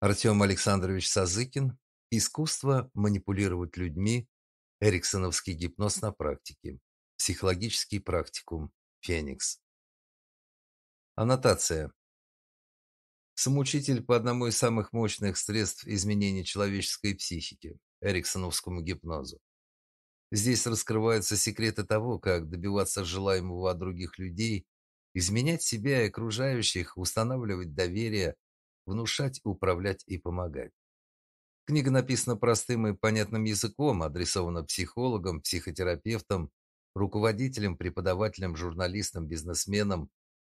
Артем Александрович Сазыкин. Искусство манипулировать людьми. Эриксоновский гипноз на практике. Психологический практикум. Феникс. Аннотация. Самоучитель по одному из самых мощных средств изменения человеческой психики – эриксоновскому гипнозу. Здесь раскрываются секреты того, как добиваться желаемого от других людей, изменять себя и окружающих, устанавливать доверие, внушать, управлять и помогать. Книга написана простым и понятным языком, адресована психологам, психотерапевтам, руководителям, преподавателям, журналистам, бизнесменам,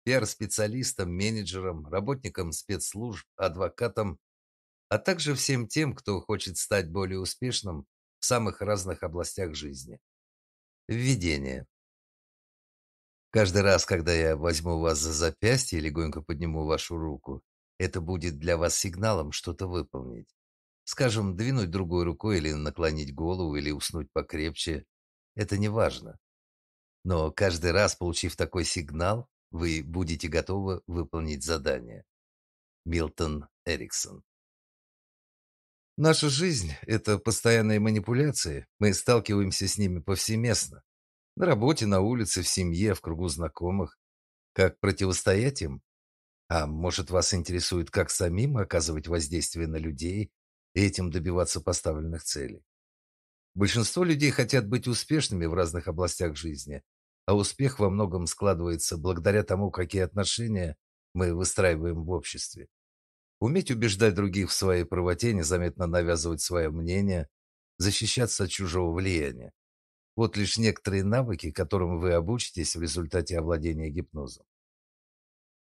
пиар-специалистам, менеджерам, работникам спецслужб, адвокатам, а также всем тем, кто хочет стать более успешным в самых разных областях жизни. Введение. Каждый раз, когда я возьму вас за запястье и легонько подниму вашу руку, это будет для вас сигналом что-то выполнить. Скажем, двинуть другой рукой или наклонить голову, или уснуть покрепче. Это не важно. Но каждый раз, получив такой сигнал, вы будете готовы выполнить задание. Милтон Эриксон Наша жизнь – это постоянные манипуляции. Мы сталкиваемся с ними повсеместно. На работе, на улице, в семье, в кругу знакомых. Как противостоять им? А может, вас интересует, как самим оказывать воздействие на людей и этим добиваться поставленных целей? Большинство людей хотят быть успешными в разных областях жизни, а успех во многом складывается благодаря тому, какие отношения мы выстраиваем в обществе. Уметь убеждать других в своей правоте, незаметно навязывать свое мнение, защищаться от чужого влияния. Вот лишь некоторые навыки, которым вы обучитесь в результате овладения гипнозом.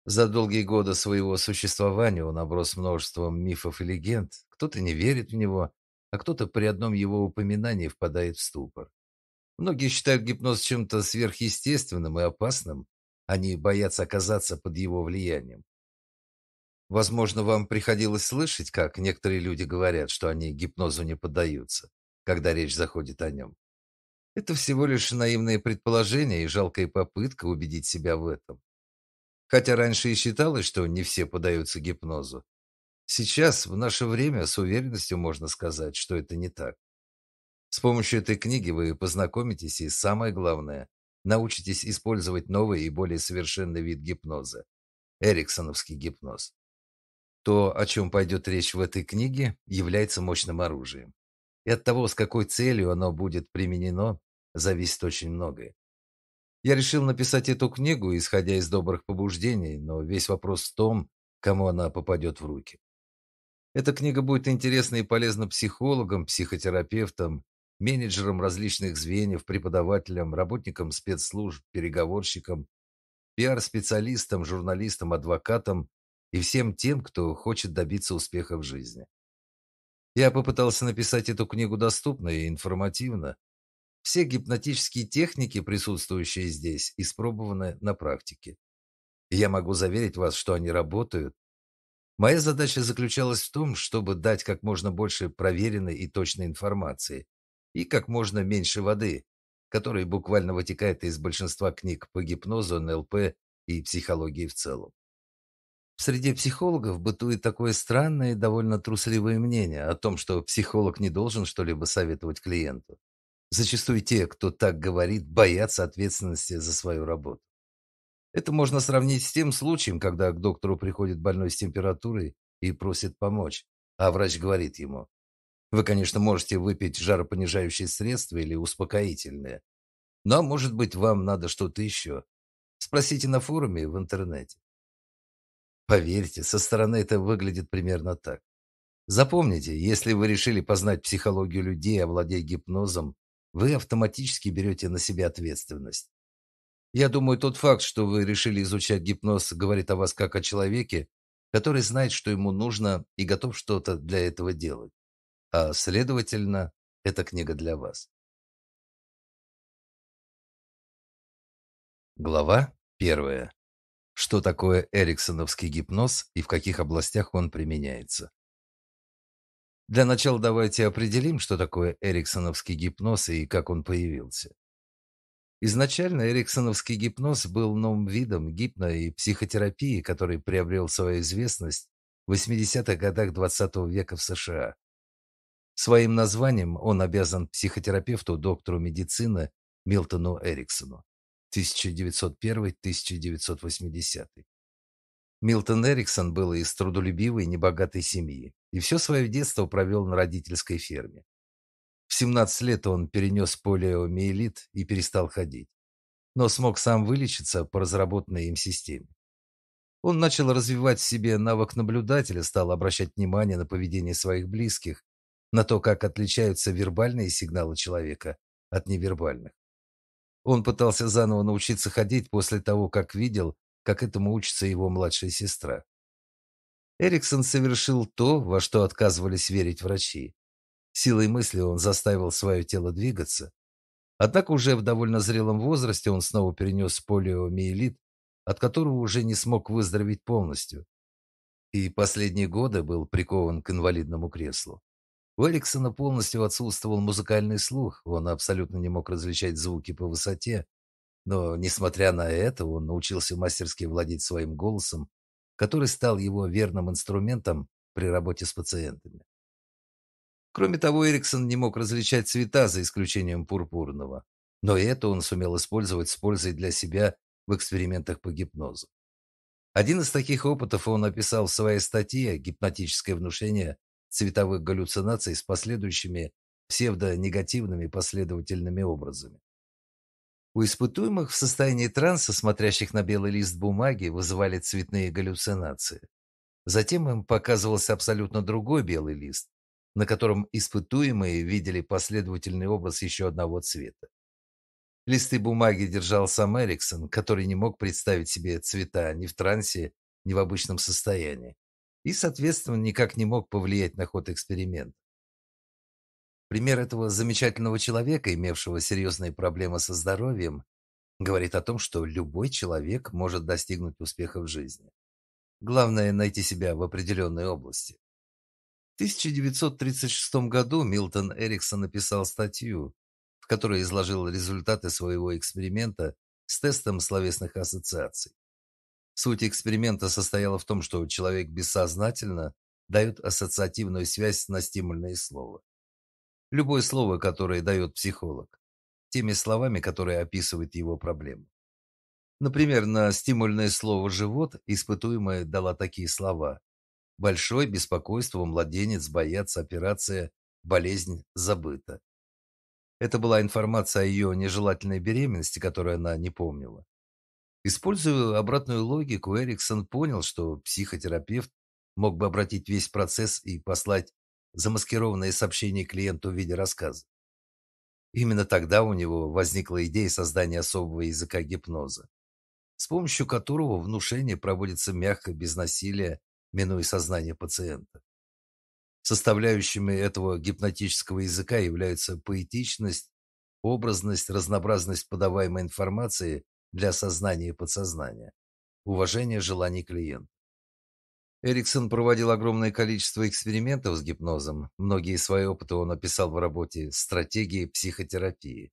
За долгие годы своего существования он оброс множеством мифов и легенд. Кто-то не верит в него, а кто-то при одном его упоминании впадает в ступор. Многие считают гипноз чем-то сверхъестественным и опасным. Они боятся оказаться под его влиянием. Возможно, вам приходилось слышать, как некоторые люди говорят, что они гипнозу не поддаются, когда речь заходит о нем. Это всего лишь наивные предположения и жалкая попытка убедить себя в этом хотя раньше и считалось, что не все поддаются гипнозу. Сейчас, в наше время, с уверенностью можно сказать, что это не так. С помощью этой книги вы познакомитесь и, самое главное, научитесь использовать новый и более совершенный вид гипноза – эриксоновский гипноз. То, о чем пойдет речь в этой книге, является мощным оружием. И от того, с какой целью оно будет применено, зависит очень многое. Я решил написать эту книгу, исходя из добрых побуждений, но весь вопрос в том, кому она попадет в руки. Эта книга будет интересна и полезна психологам, психотерапевтам, менеджерам различных звеньев, преподавателям, работникам спецслужб, переговорщикам, пиар-специалистам, журналистам, адвокатам и всем тем, кто хочет добиться успеха в жизни. Я попытался написать эту книгу доступно и информативно, все гипнотические техники, присутствующие здесь, испробованы на практике. я могу заверить вас, что они работают. Моя задача заключалась в том, чтобы дать как можно больше проверенной и точной информации и как можно меньше воды, которая буквально вытекает из большинства книг по гипнозу, НЛП и психологии в целом. Среди психологов бытует такое странное и довольно трусливое мнение о том, что психолог не должен что-либо советовать клиенту. Зачастую те, кто так говорит, боятся ответственности за свою работу. Это можно сравнить с тем случаем, когда к доктору приходит больной с температурой и просит помочь, а врач говорит ему: "Вы, конечно, можете выпить жаропонижающее средство или успокоительное, но, может быть, вам надо что-то еще. Спросите на форуме в интернете". Поверьте, со стороны это выглядит примерно так. Запомните, если вы решили познать психологию людей, овладеть гипнозом, вы автоматически берете на себя ответственность. Я думаю, тот факт, что вы решили изучать гипноз, говорит о вас как о человеке, который знает, что ему нужно и готов что-то для этого делать. А следовательно, эта книга для вас. Глава первая. Что такое эриксоновский гипноз и в каких областях он применяется? Для начала давайте определим, что такое эриксоновский гипноз и как он появился. Изначально эриксоновский гипноз был новым видом гипно- и психотерапии, который приобрел свою известность в 80-х годах 20 -го века в США. Своим названием он обязан психотерапевту доктору медицины Милтону Эриксону 1901-1980. Милтон Эриксон был из трудолюбивой небогатой семьи и все свое детство провел на родительской ферме. В 17 лет он перенес полиомиелит и перестал ходить, но смог сам вылечиться по разработанной им системе. Он начал развивать в себе навык наблюдателя, стал обращать внимание на поведение своих близких, на то, как отличаются вербальные сигналы человека от невербальных. Он пытался заново научиться ходить после того, как видел, как этому учится его младшая сестра. Эриксон совершил то, во что отказывались верить врачи. Силой мысли он заставил свое тело двигаться. Однако уже в довольно зрелом возрасте он снова перенес полиомиелит, от которого уже не смог выздороветь полностью. И последние годы был прикован к инвалидному креслу. У Эриксона полностью отсутствовал музыкальный слух, он абсолютно не мог различать звуки по высоте, но, несмотря на это, он научился мастерски владеть своим голосом, который стал его верным инструментом при работе с пациентами. Кроме того, Эриксон не мог различать цвета за исключением пурпурного, но это он сумел использовать с пользой для себя в экспериментах по гипнозу. Один из таких опытов он описал в своей статье «Гипнотическое внушение цветовых галлюцинаций с последующими псевдонегативными последовательными образами». У испытуемых в состоянии транса, смотрящих на белый лист бумаги, вызывали цветные галлюцинации. Затем им показывался абсолютно другой белый лист, на котором испытуемые видели последовательный образ еще одного цвета. Листы бумаги держал сам Эриксон, который не мог представить себе цвета ни в трансе, ни в обычном состоянии, и, соответственно, никак не мог повлиять на ход эксперимента. Пример этого замечательного человека, имевшего серьезные проблемы со здоровьем, говорит о том, что любой человек может достигнуть успеха в жизни. Главное найти себя в определенной области. В 1936 году Милтон Эриксон написал статью, в которой изложил результаты своего эксперимента с тестом словесных ассоциаций. Суть эксперимента состояла в том, что человек бессознательно дает ассоциативную связь на стимульные слова. Любое слово, которое дает психолог. Теми словами, которые описывают его проблему. Например, на стимульное слово «живот» испытуемая дала такие слова. «Большой, беспокойство, младенец, боец, операция, болезнь забыта». Это была информация о ее нежелательной беременности, которую она не помнила. Используя обратную логику, Эриксон понял, что психотерапевт мог бы обратить весь процесс и послать замаскированное сообщение клиенту в виде рассказа. Именно тогда у него возникла идея создания особого языка гипноза, с помощью которого внушение проводится мягко, без насилия, минуя сознание пациента. Составляющими этого гипнотического языка являются поэтичность, образность, разнообразность подаваемой информации для сознания и подсознания, уважение желаний клиента. Эриксон проводил огромное количество экспериментов с гипнозом. Многие свои опыты он описал в работе «Стратегии психотерапии».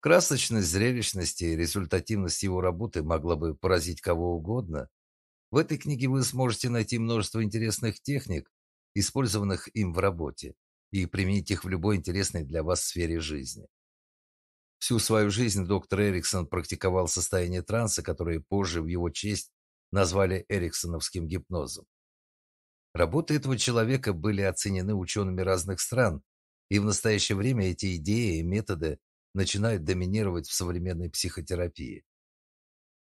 Красочность, зрелищность и результативность его работы могла бы поразить кого угодно. В этой книге вы сможете найти множество интересных техник, использованных им в работе, и применить их в любой интересной для вас сфере жизни. Всю свою жизнь доктор Эриксон практиковал состояние транса, которое позже в его честь назвали эриксоновским гипнозом. Работы этого человека были оценены учеными разных стран, и в настоящее время эти идеи и методы начинают доминировать в современной психотерапии.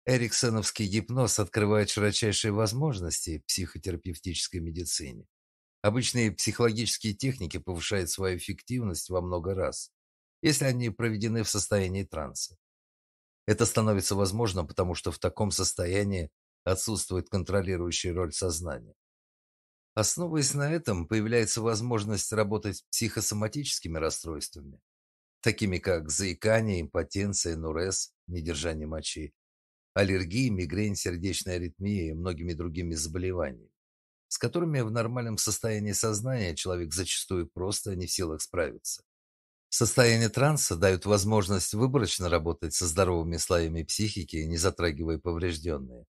Эриксоновский гипноз открывает широчайшие возможности в психотерапевтической медицине. Обычные психологические техники повышают свою эффективность во много раз, если они проведены в состоянии транса. Это становится возможным, потому что в таком состоянии Отсутствует контролирующая роль сознания. Основываясь на этом, появляется возможность работать с психосоматическими расстройствами, такими как заикание, импотенция, нурез, недержание мочи, аллергии, мигрень, сердечная аритмия и многими другими заболеваниями, с которыми в нормальном состоянии сознания человек зачастую просто не в силах справиться. Состояние транса дает возможность выборочно работать со здоровыми слоями психики, не затрагивая поврежденные.